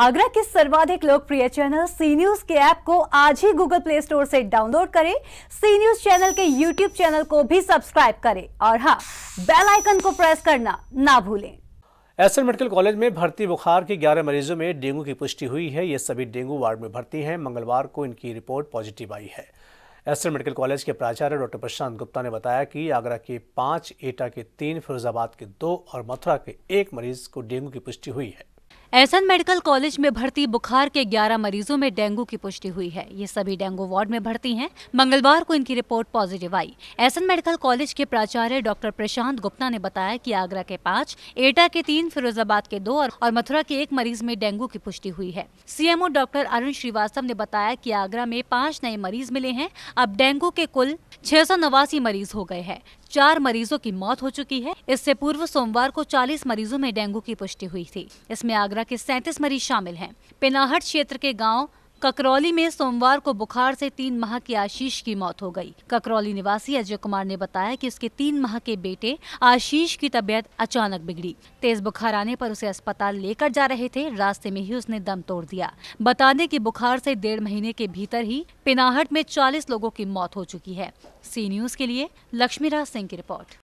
आगरा के सर्वाधिक लोकप्रिय चैनल सी न्यूज के ऐप को आज ही गूगल प्ले स्टोर से डाउनलोड करें सी न्यूज चैनल के यूट्यूब चैनल को भी सब्सक्राइब करें और हाँ बेल आइकन को प्रेस करना ना भूलें एसएल मेडिकल कॉलेज में भर्ती बुखार के 11 मरीजों में डेंगू की पुष्टि हुई है ये सभी डेंगू वार्ड में भर्ती हैं मंगलवार को इनकी रिपोर्ट पॉजिटिव आई है एस्टर मेडिकल कॉलेज के प्राचार्य डॉक्टर प्रशांत गुप्ता ने बताया कि आगरा के पाँच एटा के तीन फिरोजाबाद के दो और मथुरा के एक मरीज को डेंगू की पुष्टि हुई है एहसन मेडिकल कॉलेज में भर्ती बुखार के 11 मरीजों में डेंगू की पुष्टि हुई है ये सभी डेंगू वार्ड में भर्ती हैं मंगलवार को इनकी रिपोर्ट पॉजिटिव आई एहसन मेडिकल कॉलेज के प्राचार्य डॉक्टर प्रशांत गुप्ता ने बताया कि आगरा के पाँच एटा के तीन फिरोजाबाद के दो और मथुरा के एक मरीज में डेंगू की पुष्टि हुई है सीएमओ डॉक्टर अरुण श्रीवास्तव ने बताया की आगरा में पाँच नए मरीज मिले हैं अब डेंगू के कुल छह मरीज हो गए है चार मरीजों की मौत हो चुकी है इससे पूर्व सोमवार को चालीस मरीजों में डेंगू की पुष्टि हुई थी इसमें आगरा आगरा के सैतीस मरीज शामिल हैं पिनाहट क्षेत्र के गाँव ककरौली में सोमवार को बुखार से तीन माह की आशीष की मौत हो गई ककरौली निवासी अजय कुमार ने बताया कि उसके तीन माह के बेटे आशीष की तबीयत अचानक बिगड़ी तेज बुखार आने पर उसे अस्पताल लेकर जा रहे थे रास्ते में ही उसने दम तोड़ दिया बता दें कि बुखार से डेढ़ महीने के भीतर ही पिनाहट में चालीस लोगों की मौत हो चुकी है सी न्यूज के लिए लक्ष्मीराज सिंह की रिपोर्ट